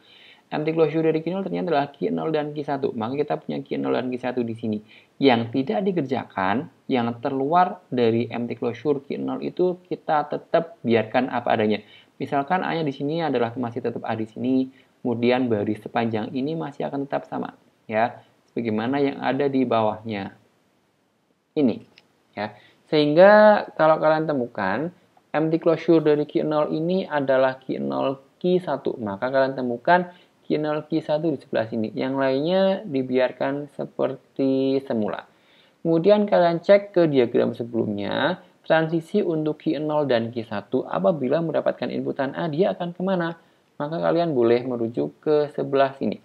Empty closure dari Q0 ternyata adalah Q0 dan Q1. Maka kita punya Q0 dan Q1 di sini. Yang tidak dikerjakan, yang terluar dari empty closure Q0 itu kita tetap biarkan apa adanya. Misalkan A-nya di sini adalah masih tetap A di sini, kemudian baris sepanjang ini masih akan tetap sama ya sebagaimana yang ada di bawahnya ini ya sehingga kalau kalian temukan empty closure dari Q0 ini adalah Q0 Q1 maka kalian temukan Q0 Q1 di sebelah sini yang lainnya dibiarkan seperti semula kemudian kalian cek ke diagram sebelumnya transisi untuk Q0 dan Q1 apabila mendapatkan inputan A dia akan kemana? maka kalian boleh merujuk ke sebelah sini.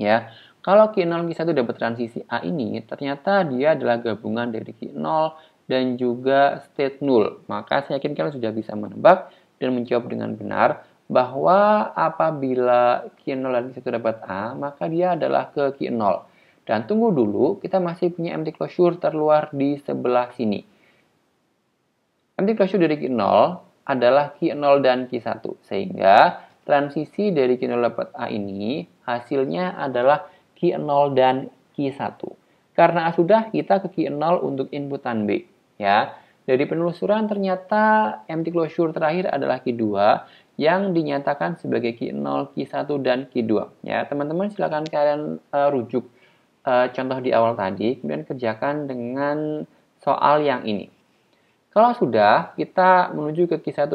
Ya, kalau Q0 Q1 dapat transisi A ini, ternyata dia adalah gabungan dari Q0 dan juga state null. Maka saya yakin kalian sudah bisa menebak dan menjawab dengan benar bahwa apabila Q0 dan Q1 dapat A, maka dia adalah ke Q0. Dan tunggu dulu, kita masih punya empty closure terluar di sebelah sini. Empty closure dari Q0 adalah Q0 dan Q1. Sehingga transisi dari q dapat a ini hasilnya adalah Q0 dan Q1. Karena a sudah kita ke Q0 untuk inputan B. ya. Dari penelusuran ternyata empty closure terakhir adalah Q2 yang dinyatakan sebagai Q0, Q1, dan Q2. Ya, teman-teman silakan kalian uh, rujuk uh, contoh di awal tadi, kemudian kerjakan dengan soal yang ini. Kalau sudah, kita menuju ke Q1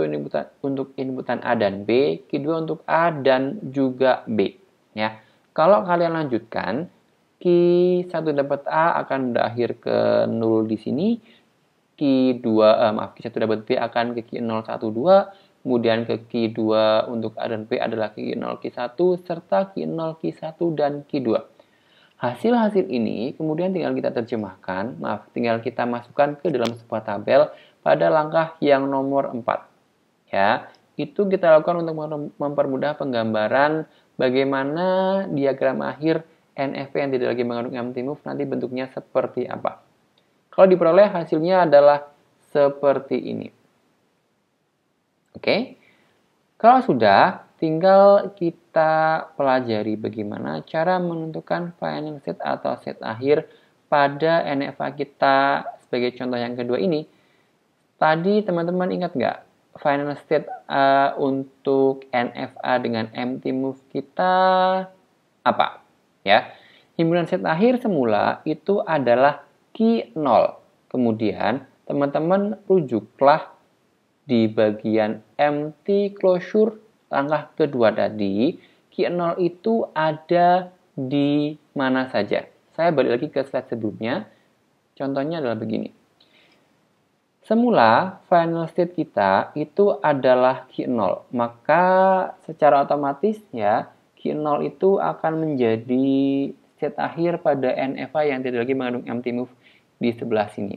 untuk inputan A dan B, Q2 untuk A dan juga B. Ya. Kalau kalian lanjutkan, Q1 dapat A akan berakhir ke 0 di sini, Q2, eh, maaf, Q1 dapat B akan ke Q0, 1, 2, kemudian ke Q2 untuk A dan B adalah Q0, Q1, serta Q0, Q1, dan Q2. Hasil-hasil ini kemudian tinggal kita terjemahkan, maaf, tinggal kita masukkan ke dalam sebuah tabel pada langkah yang nomor 4. Ya, itu kita lakukan untuk mempermudah penggambaran bagaimana diagram akhir NFP yang tidak lagi mengandung empty move nanti bentuknya seperti apa. Kalau diperoleh hasilnya adalah seperti ini. Oke. Kalau sudah, tinggal kita kita pelajari bagaimana cara menentukan final set atau set akhir pada NFA kita sebagai contoh yang kedua ini. Tadi teman-teman ingat nggak final state uh, untuk NFA dengan empty move kita apa? Ya, himpunan set akhir semula itu adalah key 0. Kemudian teman-teman rujuklah di bagian empty closure langkah kedua tadi, Q0 itu ada di mana saja. Saya balik lagi ke slide sebelumnya. Contohnya adalah begini. Semula, final state kita itu adalah Q0. Maka secara otomatis ya, Q0 itu akan menjadi state akhir pada NFA yang tidak lagi mengandung empty move di sebelah sini.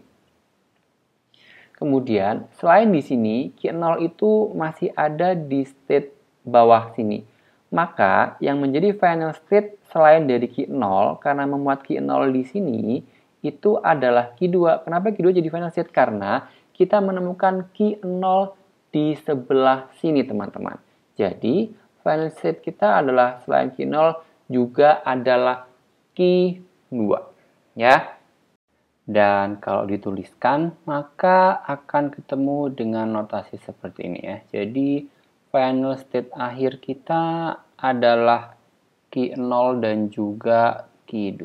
Kemudian, selain di sini, Q0 itu masih ada di state bawah sini. Maka yang menjadi final state selain dari Q0 karena memuat Q0 di sini itu adalah Q2. Kenapa Q2 jadi final state? Karena kita menemukan Q0 di sebelah sini teman-teman. Jadi final state kita adalah selain Q0 juga adalah Q2 ya. Dan kalau dituliskan maka akan ketemu dengan notasi seperti ini ya. Jadi final state akhir kita adalah Q0 dan juga Q2.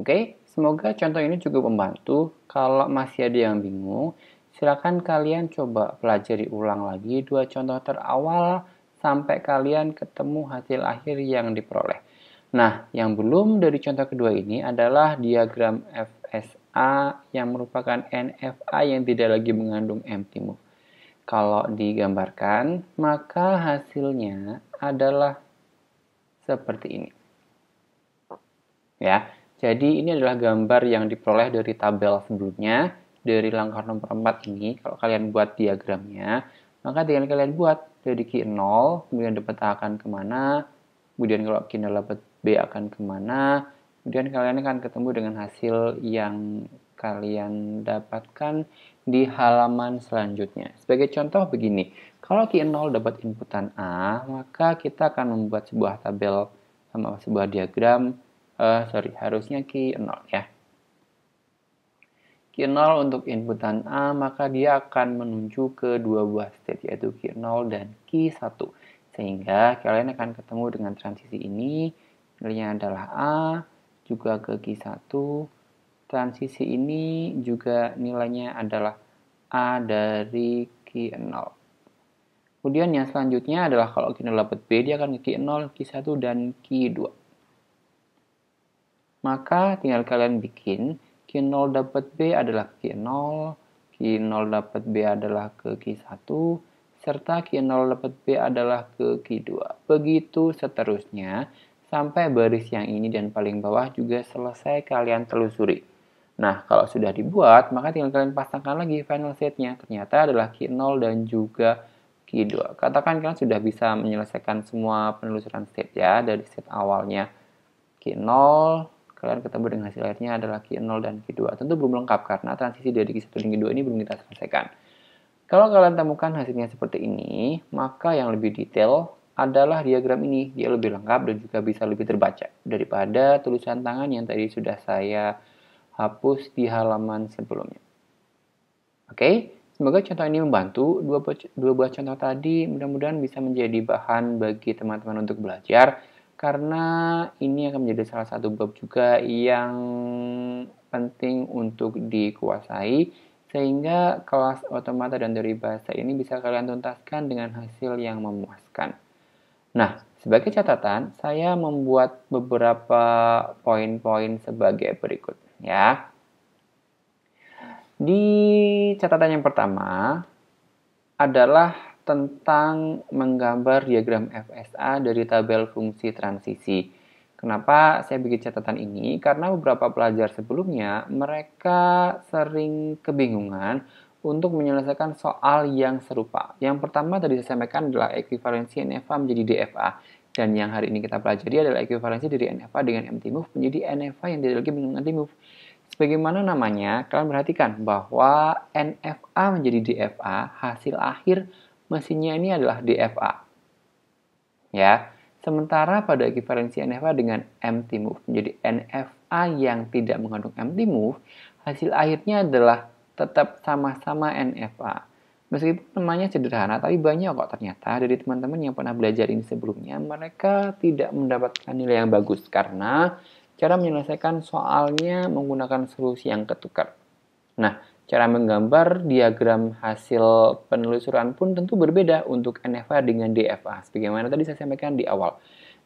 Oke, semoga contoh ini cukup membantu. Kalau masih ada yang bingung, silakan kalian coba pelajari ulang lagi dua contoh terawal sampai kalian ketemu hasil akhir yang diperoleh. Nah, yang belum dari contoh kedua ini adalah diagram FSA yang merupakan NFA yang tidak lagi mengandung empty move. Kalau digambarkan, maka hasilnya adalah seperti ini. Ya, jadi ini adalah gambar yang diperoleh dari tabel sebelumnya, dari langkah nomor 4 ini, kalau kalian buat diagramnya, maka tinggal kalian buat dari Q 0, kemudian dapat A akan kemana, kemudian kalau Q 0 dapat B akan kemana, kemudian kalian akan ketemu dengan hasil yang kalian dapatkan di halaman selanjutnya. Sebagai contoh begini, kalau Q0 dapat inputan A, maka kita akan membuat sebuah tabel sama sebuah diagram, uh, sorry, harusnya Q0 ya. Q0 untuk inputan A, maka dia akan menuju ke dua buah state, yaitu Q0 dan Q1. Sehingga kalian akan ketemu dengan transisi ini, nilainya adalah A, juga ke Q1, transisi ini juga nilainya adalah A dari Q0. Kemudian yang selanjutnya adalah kalau Q0 dapat B, dia akan ke Q0, Q1, dan Q2. Maka tinggal kalian bikin Q0 dapat B adalah Q0, Q0 dapat B adalah ke Q1, serta Q0 dapat B adalah ke Q2. Begitu seterusnya, sampai baris yang ini dan paling bawah juga selesai kalian telusuri. Nah, kalau sudah dibuat, maka tinggal kalian pasangkan lagi final setnya. Ternyata adalah Q0 dan juga Q2. Katakan kalian sudah bisa menyelesaikan semua penelusuran set ya, dari set awalnya Q0, kalian ketemu dengan hasil akhirnya adalah Q0 dan Q2. Tentu belum lengkap karena transisi dari Q1 dan Q2 ini belum kita selesaikan. Kalau kalian temukan hasilnya seperti ini, maka yang lebih detail adalah diagram ini. Dia lebih lengkap dan juga bisa lebih terbaca daripada tulisan tangan yang tadi sudah saya hapus di halaman sebelumnya. Oke, semoga contoh ini membantu. Dua, dua buah contoh tadi mudah-mudahan bisa menjadi bahan bagi teman-teman untuk belajar karena ini akan menjadi salah satu bab juga yang penting untuk dikuasai sehingga kelas otomata dan teori bahasa ini bisa kalian tuntaskan dengan hasil yang memuaskan. Nah, sebagai catatan, saya membuat beberapa poin-poin sebagai berikut ya. Di catatan yang pertama adalah tentang menggambar diagram FSA dari tabel fungsi transisi. Kenapa saya bikin catatan ini? Karena beberapa pelajar sebelumnya mereka sering kebingungan untuk menyelesaikan soal yang serupa. Yang pertama tadi saya sampaikan adalah ekuivalensi NFA menjadi DFA. Dan yang hari ini kita pelajari adalah ekuivalensi dari NFA dengan MT-MOVE menjadi NFA yang tidak lagi menggunakan move Sebagaimana namanya, kalian perhatikan bahwa NFA menjadi DFA, hasil akhir mesinnya ini adalah DFA. Ya, sementara pada ekivalensi NFA dengan MT move menjadi NFA yang tidak mengandung MT move, hasil akhirnya adalah tetap sama-sama NFA. Meskipun namanya sederhana, tapi banyak kok ternyata dari teman-teman yang pernah belajar ini sebelumnya, mereka tidak mendapatkan nilai yang bagus karena Cara menyelesaikan soalnya menggunakan solusi yang ketukar. Nah, cara menggambar diagram hasil penelusuran pun tentu berbeda untuk NFA dengan DFA. Sebagaimana tadi saya sampaikan di awal.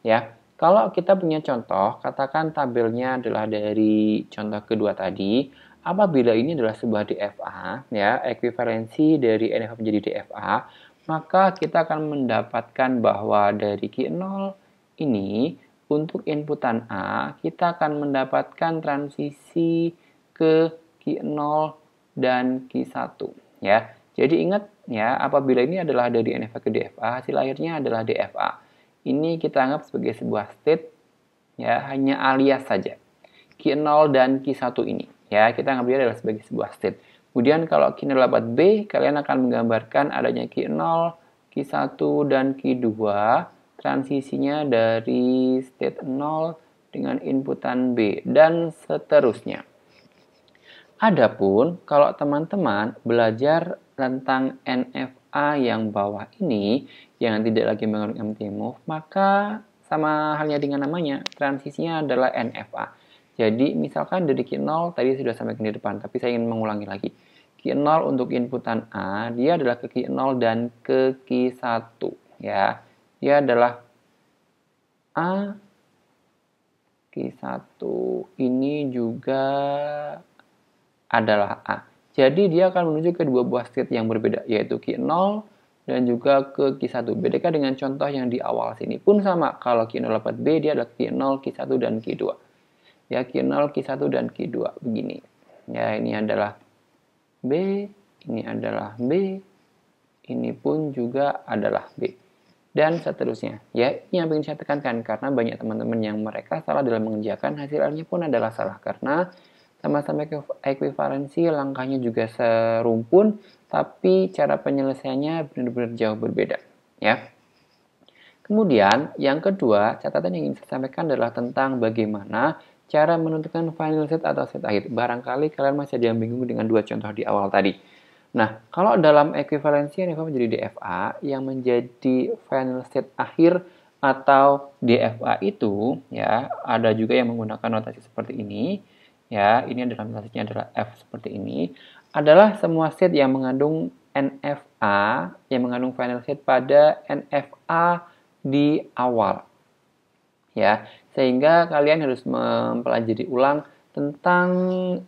Ya, kalau kita punya contoh, katakan tabelnya adalah dari contoh kedua tadi, apabila ini adalah sebuah DFA, ya, ekuivalensi dari NFA menjadi DFA, maka kita akan mendapatkan bahwa dari Q0 ini untuk inputan A, kita akan mendapatkan transisi ke Q0 dan Q1 ya. Jadi ingat ya, apabila ini adalah dari NFA ke DFA, hasil akhirnya adalah DFA. Ini kita anggap sebagai sebuah state ya, hanya alias saja. Q0 dan Q1 ini ya, kita anggap dia adalah sebagai sebuah state. Kemudian kalau Q0 dapat B, kalian akan menggambarkan adanya Q0, Q1 dan Q2 transisinya dari state 0 dengan inputan B, dan seterusnya. Adapun kalau teman-teman belajar tentang NFA yang bawah ini, yang tidak lagi menggunakan move, maka sama halnya dengan namanya, transisinya adalah NFA. Jadi misalkan dari Q0 tadi sudah sampai ke depan, tapi saya ingin mengulangi lagi. Q0 untuk inputan A, dia adalah ke Q0 dan ke Q1 ya dia adalah A Q1 ini juga adalah A. Jadi dia akan menuju ke dua buah state yang berbeda, yaitu Q0 dan juga ke Q1. Beda dengan contoh yang di awal sini pun sama. Kalau Q0 dapat B, dia adalah Q0, Q1, dan Q2. Ya, Q0, Q1, dan Q2. Begini. Ya, ini adalah B, ini adalah B, ini pun juga adalah B dan seterusnya. Ya, ini yang ingin saya tekankan karena banyak teman-teman yang mereka salah dalam mengerjakan hasilnya pun adalah salah karena sama-sama ekuivalensi langkahnya juga serumpun tapi cara penyelesaiannya benar-benar jauh berbeda ya. Kemudian yang kedua catatan yang ingin saya sampaikan adalah tentang bagaimana cara menentukan final set atau set akhir. Barangkali kalian masih ada yang bingung dengan dua contoh di awal tadi. Nah, kalau dalam ekuivalensi yang menjadi DFA, yang menjadi final state akhir atau DFA itu, ya, ada juga yang menggunakan notasi seperti ini, ya, ini adalah notasinya adalah F seperti ini, adalah semua state yang mengandung NFA, yang mengandung final state pada NFA di awal. Ya, sehingga kalian harus mempelajari ulang tentang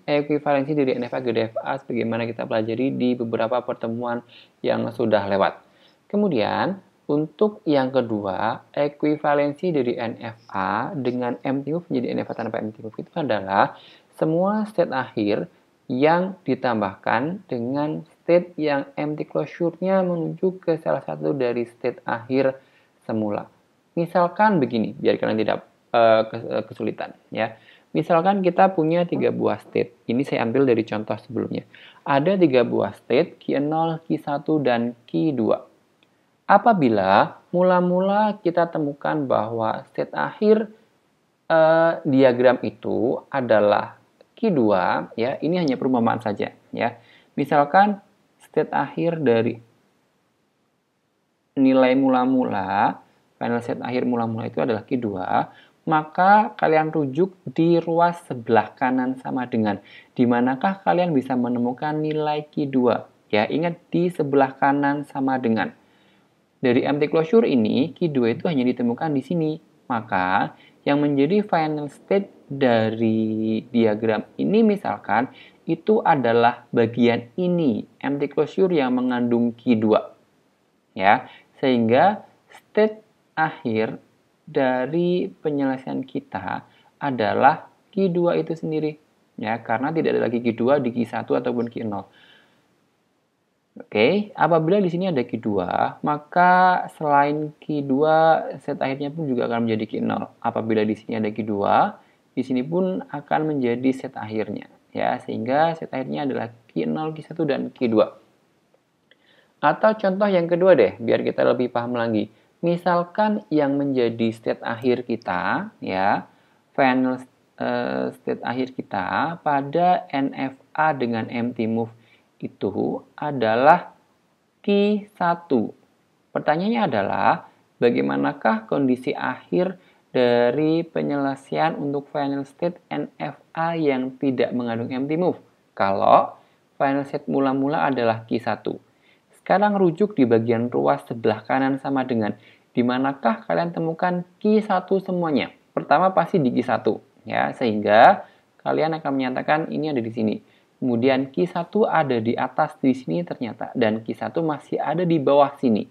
ekuivalensi dari NFA ke DFA sebagaimana kita pelajari di beberapa pertemuan yang sudah lewat. Kemudian, untuk yang kedua, ekuivalensi dari NFA dengan MTUF menjadi NFA tanpa MTUF itu adalah semua state akhir yang ditambahkan dengan state yang empty closure-nya menuju ke salah satu dari state akhir semula. Misalkan begini, biar kalian tidak uh, kesulitan ya Misalkan kita punya tiga buah state. Ini saya ambil dari contoh sebelumnya. Ada tiga buah state, Q0, Q1, dan Q2. Apabila mula-mula kita temukan bahwa state akhir eh, diagram itu adalah Q2, ya, ini hanya perumpamaan saja, ya. Misalkan state akhir dari nilai mula-mula, final state akhir mula-mula itu adalah Q2, maka kalian rujuk di ruas sebelah kanan sama dengan di manakah kalian bisa menemukan nilai Q2. Ya, ingat di sebelah kanan sama dengan. Dari empty closure ini, Q2 itu hanya ditemukan di sini. Maka, yang menjadi final state dari diagram ini misalkan, itu adalah bagian ini, empty closure yang mengandung Q2. Ya, sehingga state akhir dari penyelesaian kita adalah Q2 itu sendiri. Ya, karena tidak ada lagi Q2 di Q1 ataupun Q0. Oke, okay. apabila di sini ada Q2, maka selain Q2, set akhirnya pun juga akan menjadi Q0. Apabila di sini ada Q2, di sini pun akan menjadi set akhirnya. ya Sehingga set akhirnya adalah Q0, Q1, dan Q2. Atau contoh yang kedua deh, biar kita lebih paham lagi. Misalkan yang menjadi state akhir kita, ya, final uh, state akhir kita pada NFA dengan empty move itu adalah Q1. Pertanyaannya adalah, bagaimanakah kondisi akhir dari penyelesaian untuk final state NFA yang tidak mengandung empty move? Kalau final state mula-mula adalah Q1. Sekarang rujuk di bagian ruas sebelah kanan sama dengan di manakah kalian temukan Q1 semuanya. Pertama pasti di Q1 ya, sehingga kalian akan menyatakan ini ada di sini. Kemudian Q1 ada di atas di sini ternyata dan Q1 masih ada di bawah sini.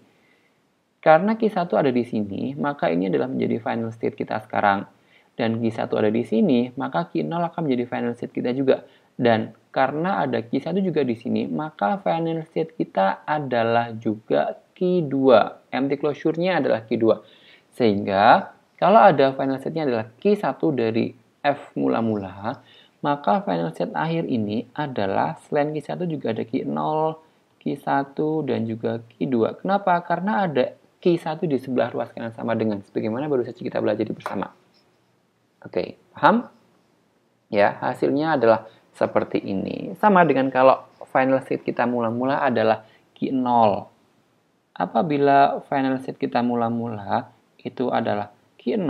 Karena Q1 ada di sini, maka ini adalah menjadi final state kita sekarang. Dan Q1 ada di sini, maka Q0 akan menjadi final state kita juga. Dan karena ada Q1 juga di sini, maka final state kita adalah juga Q2. Empty closure-nya adalah Q2. Sehingga kalau ada final state-nya adalah Q1 dari F mula-mula, maka final state akhir ini adalah selain Q1 juga ada Q0, Q1, dan juga Q2. Kenapa? Karena ada Q1 di sebelah ruas kanan sama dengan sebagaimana baru saja kita belajar di bersama. Oke, paham? Ya, hasilnya adalah seperti ini. Sama dengan kalau final state kita mula-mula adalah Q0. Apabila final state kita mula-mula itu adalah Q0,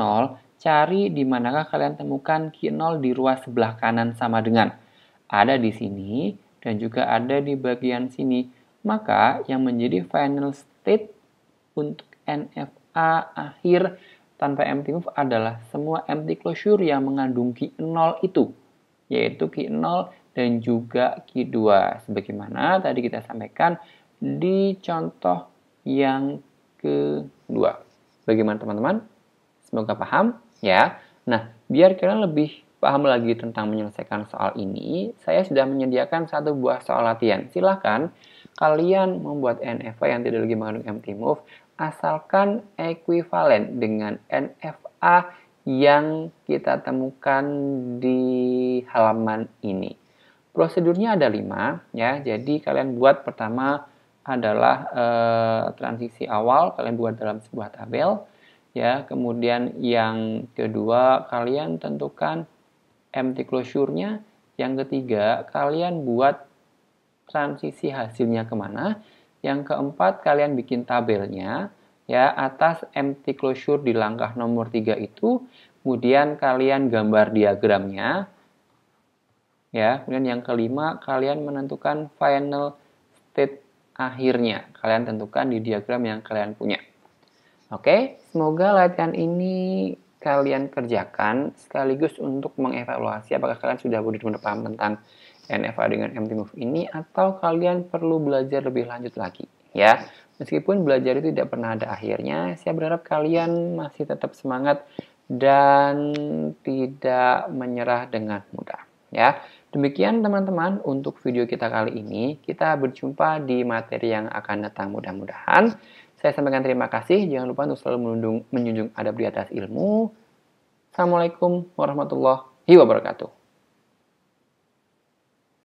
cari di manakah kalian temukan Q0 di ruas sebelah kanan sama dengan. Ada di sini dan juga ada di bagian sini. Maka yang menjadi final state untuk NFA akhir tanpa empty move adalah semua empty closure yang mengandung Q0 itu yaitu Q0 dan juga Q2. Sebagaimana tadi kita sampaikan di contoh yang kedua. Bagaimana teman-teman? Semoga paham ya. Nah, biar kalian lebih paham lagi tentang menyelesaikan soal ini, saya sudah menyediakan satu buah soal latihan. Silahkan kalian membuat NFA yang tidak lagi mengandung MT-move, asalkan ekuivalen dengan NFA yang kita temukan di halaman ini. Prosedurnya ada lima, ya. Jadi kalian buat pertama adalah eh, transisi awal, kalian buat dalam sebuah tabel, ya. Kemudian yang kedua kalian tentukan empty closure-nya. Yang ketiga kalian buat transisi hasilnya kemana. Yang keempat kalian bikin tabelnya ya atas empty closure di langkah nomor 3 itu kemudian kalian gambar diagramnya ya kemudian yang kelima kalian menentukan final state akhirnya kalian tentukan di diagram yang kalian punya oke semoga latihan ini kalian kerjakan sekaligus untuk mengevaluasi apakah kalian sudah benar-benar paham tentang NFA dengan empty Move ini atau kalian perlu belajar lebih lanjut lagi ya Meskipun belajar itu tidak pernah ada akhirnya, saya berharap kalian masih tetap semangat dan tidak menyerah dengan mudah. Ya, demikian teman-teman untuk video kita kali ini. Kita berjumpa di materi yang akan datang mudah-mudahan. Saya sampaikan terima kasih. Jangan lupa untuk selalu menunjung, menjunjung adab di atas ilmu. Assalamualaikum warahmatullahi wabarakatuh.